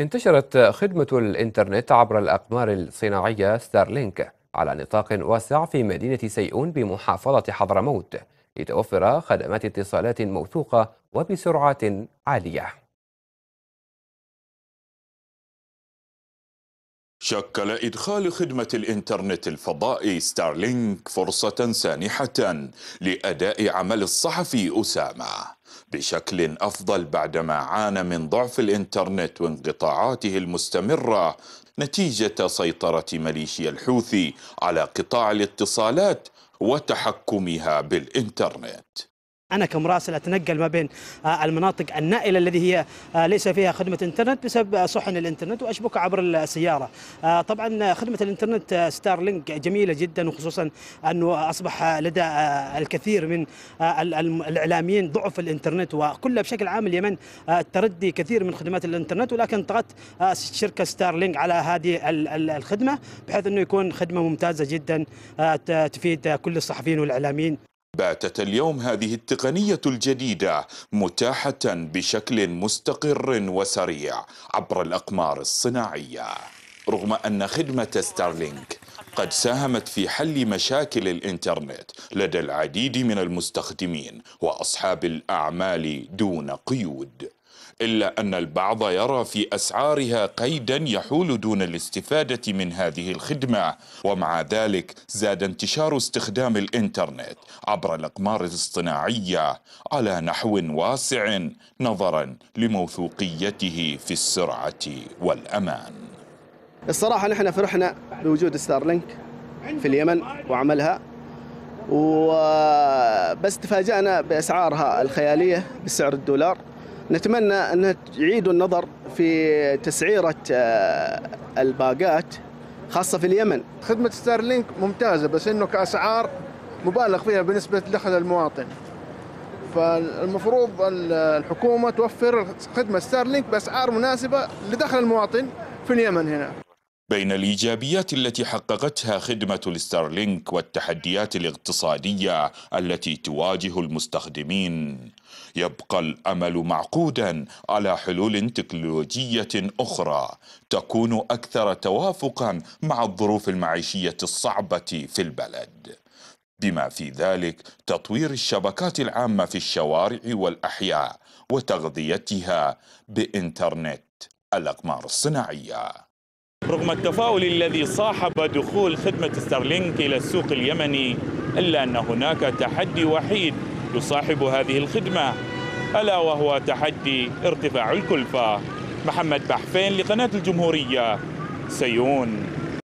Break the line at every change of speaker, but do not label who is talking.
انتشرت خدمة الإنترنت عبر الأقمار الصناعية ستارلينك على نطاق واسع في مدينة سيئون بمحافظة حضرموت لتوفر خدمات اتصالات موثوقة وبسرعة عالية شكل إدخال خدمة الإنترنت الفضائي ستارلينك فرصة سانحة لأداء عمل الصحفي أسامة بشكل أفضل بعدما عانى من ضعف الإنترنت وانقطاعاته المستمرة نتيجة سيطرة ميليشيا الحوثي على قطاع الاتصالات وتحكمها بالإنترنت
انا كمراسل اتنقل ما بين آه، المناطق النائله الذي هي آه، ليس فيها خدمه انترنت بسبب صحن الانترنت واشبكه عبر السياره. آه، طبعا خدمه الانترنت ستارلينك جميله جدا وخصوصا انه اصبح لدى الكثير من الاعلاميين ضعف الانترنت وكلها بشكل عام اليمن تردي كثير من خدمات الانترنت ولكن طغت شركه ستارلينك على هذه الخدمه بحيث انه يكون خدمه ممتازه جدا تفيد كل الصحفيين والاعلاميين.
باتت اليوم هذه التقنية الجديدة متاحة بشكل مستقر وسريع عبر الأقمار الصناعية رغم أن خدمة ستارلينك قد ساهمت في حل مشاكل الإنترنت لدى العديد من المستخدمين وأصحاب الأعمال دون قيود إلا أن البعض يرى في أسعارها قيدا يحول دون الاستفادة من هذه الخدمة ومع ذلك زاد انتشار استخدام الإنترنت عبر الأقمار الاصطناعية على نحو واسع نظرا لموثوقيته في السرعة والأمان
الصراحة نحن فرحنا بوجود ستارلينك في اليمن وعملها وبس تفاجأنا بأسعارها الخيالية بسعر الدولار نتمنى أن يعيدوا النظر في تسعيرة آه، الباقات خاصة في اليمن خدمة ستارلينك ممتازة بس أنه كأسعار مبالغ فيها بالنسبة لدخل المواطن
فالمفروض الحكومة توفر خدمة ستارلينك بأسعار مناسبة
لدخل المواطن في اليمن هنا
بين الإيجابيات التي حققتها خدمة الستارلينك والتحديات الاقتصادية التي تواجه المستخدمين يبقى الأمل معقودا على حلول تكنولوجية أخرى تكون أكثر توافقا مع الظروف المعيشية الصعبة في البلد بما في ذلك تطوير الشبكات العامة في الشوارع والأحياء وتغذيتها بإنترنت الأقمار الصناعية رغم التفاؤل الذي صاحب دخول خدمة ستارلينك إلى السوق اليمني إلا أن هناك تحدي وحيد يصاحب هذه الخدمة ألا وهو تحدي ارتفاع الكلفة محمد بحفين لقناة الجمهورية سيون